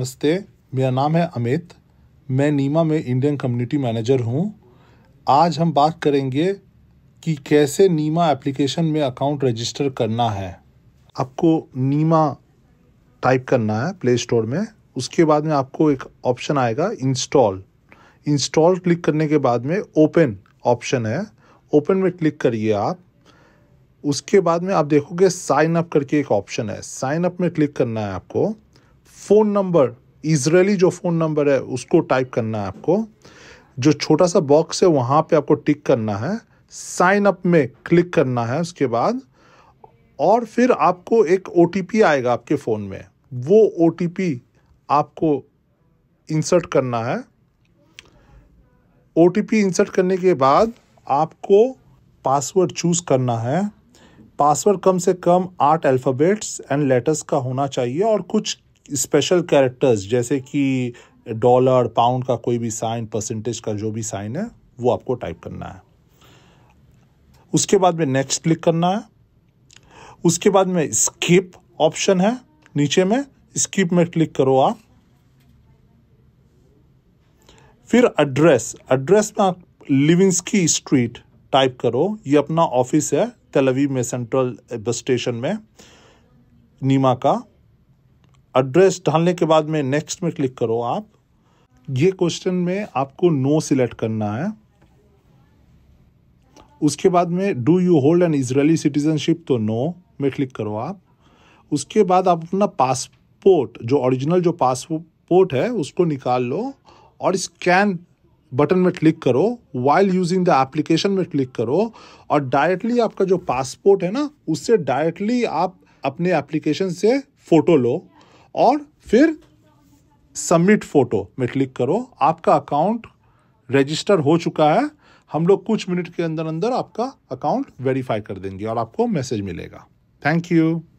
नमस्ते मेरा नाम है अमित मैं नीमा में इंडियन कम्युनिटी मैनेजर हूँ आज हम बात करेंगे कि कैसे नीमा एप्लीकेशन में अकाउंट रजिस्टर करना है आपको नीमा टाइप करना है प्ले स्टोर में उसके बाद में आपको एक ऑप्शन आएगा इंस्टॉल इंस्टॉल क्लिक करने के बाद में ओपन ऑप्शन है ओपन में क्लिक करिए आप उसके बाद में आप देखोगे साइन अप करके एक ऑप्शन है साइन अप में क्लिक करना है आपको फ़ोन नंबर इसराइली जो फ़ोन नंबर है उसको टाइप करना है आपको जो छोटा सा बॉक्स है वहाँ पे आपको टिक करना है साइन अप में क्लिक करना है उसके बाद और फिर आपको एक ओ आएगा आपके फ़ोन में वो ओ आपको इंसर्ट करना है ओ इंसर्ट करने के बाद आपको पासवर्ड चूज़ करना है पासवर्ड कम से कम आठ अल्फ़ाबेट्स एंड लेटर्स का होना चाहिए और कुछ स्पेशल कैरेक्टर्स जैसे कि डॉलर पाउंड का कोई भी साइन परसेंटेज का जो भी साइन है वो आपको टाइप करना है उसके बाद में नेक्स्ट क्लिक करना है उसके बाद में स्किप ऑप्शन है नीचे में स्किप में क्लिक करो आप फिर एड्रेस एड्रेस में आप लिविंगस्की स्ट्रीट टाइप करो ये अपना ऑफिस है तेलवी में सेंट्रल बस स्टेशन में नीमा का एड्रेस डालने के बाद में नेक्स्ट में क्लिक करो आप ये क्वेश्चन में आपको नो सिलेक्ट करना है उसके बाद में do you hold an Israeli citizenship तो नो में क्लिक करो आप उसके बाद आप अपना पासपोर्ट जो ओरिजिनल जो पासपोर्ट है उसको निकाल लो और स्कैन बटन में क्लिक करो वाइल यूजिंग द एप्लीकेशन में क्लिक करो और डायरेक्टली आपका जो पासपोर्ट है ना उससे डायरेक्टली आप अपने एप्लीकेशन से फ़ोटो लो और फिर सबमिट फोटो में क्लिक करो आपका अकाउंट रजिस्टर हो चुका है हम लोग कुछ मिनट के अंदर अंदर आपका अकाउंट वेरीफाई कर देंगे और आपको मैसेज मिलेगा थैंक यू